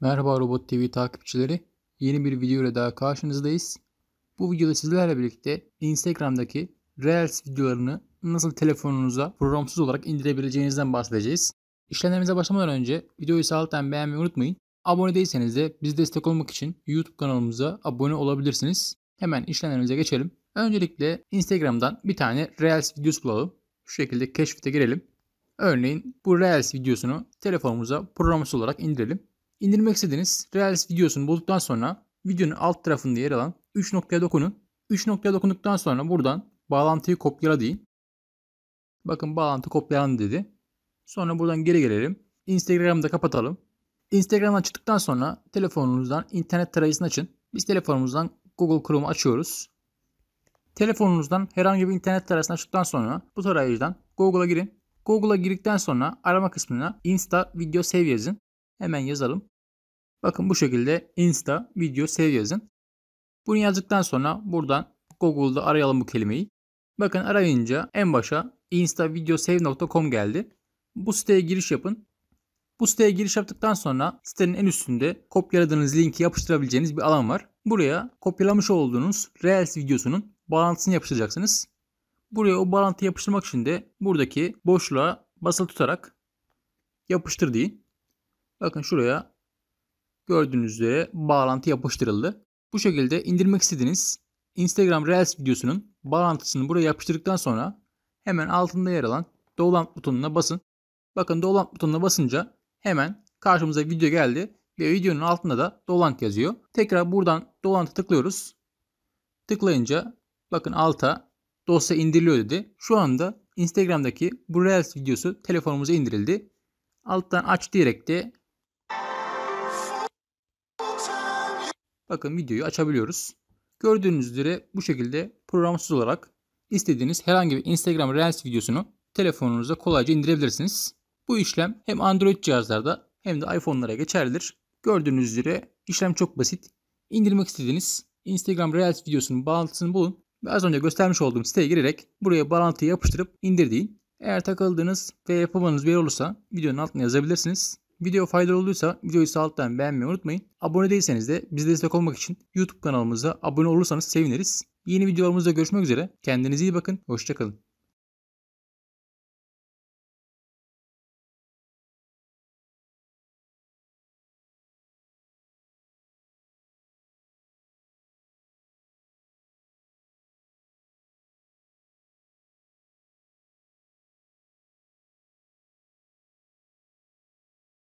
Merhaba Robot TV takipçileri. Yeni bir video ile daha karşınızdayız. Bu videoda sizlerle birlikte Instagram'daki Reels videolarını nasıl telefonunuza programsız olarak indirebileceğinizden bahsedeceğiz. İşlemlerimize başlamadan önce videoyu sağlıktan beğenmeyi unutmayın. Abone değilseniz de bizi destek olmak için YouTube kanalımıza abone olabilirsiniz. Hemen işlemlerimize geçelim. Öncelikle Instagram'dan bir tane Reels videosu bulalım. Şu şekilde keşfete girelim. Örneğin bu Reels videosunu telefonumuza programsız olarak indirelim. İndirmek istediğiniz Reels videosunu bulduktan sonra videonun alt tarafında yer alan 3 noktaya dokunun. 3 noktaya dokunduktan sonra buradan bağlantıyı kopyala deyin. Bakın bağlantı kopyalandı dedi. Sonra buradan geri gelelim. Instagram'ı da kapatalım. Instagram'dan çıktıktan sonra telefonunuzdan internet tarayıcısını açın. Biz telefonumuzdan Google Chrome'u açıyoruz. Telefonunuzdan herhangi bir internet tarayıcısını açtıktan sonra bu tarayıcıdan Google'a girin. Google'a girdikten sonra arama kısmına Insta Video Save yazın. Hemen yazalım. Bakın bu şekilde Insta video Save yazın. Bunu yazdıktan sonra buradan Google'da arayalım bu kelimeyi. Bakın arayınca en başa instavideosave.com geldi. Bu siteye giriş yapın. Bu siteye giriş yaptıktan sonra sitenin en üstünde kopyaladığınız linki yapıştırabileceğiniz bir alan var. Buraya kopyalamış olduğunuz Reels videosunun bağlantısını yapıştıracaksınız. Buraya o bağlantıyı yapıştırmak için de buradaki boşluğa basılı tutarak yapıştır deyin. Bakın şuraya gördüğünüz üzere bağlantı yapıştırıldı. Bu şekilde indirmek istediğiniz Instagram Reels videosunun bağlantısını buraya yapıştırdıktan sonra hemen altında yer alan download butonuna basın. Bakın download butonuna basınca hemen karşımıza video geldi ve videonun altında da download yazıyor. Tekrar buradan download'a tıklıyoruz. Tıklayınca bakın alta dosya indiriliyor dedi. Şu anda Instagram'daki bu Reels videosu telefonumuza indirildi. Alttan aç diyerek de Bakın videoyu açabiliyoruz. Gördüğünüz üzere bu şekilde programsız olarak istediğiniz herhangi bir Instagram Reels videosunu telefonunuza kolayca indirebilirsiniz. Bu işlem hem Android cihazlarda hem de iPhone'lara geçerlidir. Gördüğünüz üzere işlem çok basit. İndirmek istediğiniz Instagram Reels videosunun bağlantısını bulun ve az önce göstermiş olduğum siteye girerek buraya bağlantıyı yapıştırıp indir Eğer takıldığınız ve yapamadığınız bir yer olursa videonun altına yazabilirsiniz. Video faydalı olduysa videoyu sağ alttan beğenmeyi unutmayın. Abone değilseniz de bize destek olmak için YouTube kanalımıza abone olursanız seviniriz. Yeni videolarımızda görüşmek üzere. Kendinize iyi bakın. Hoşçakalın.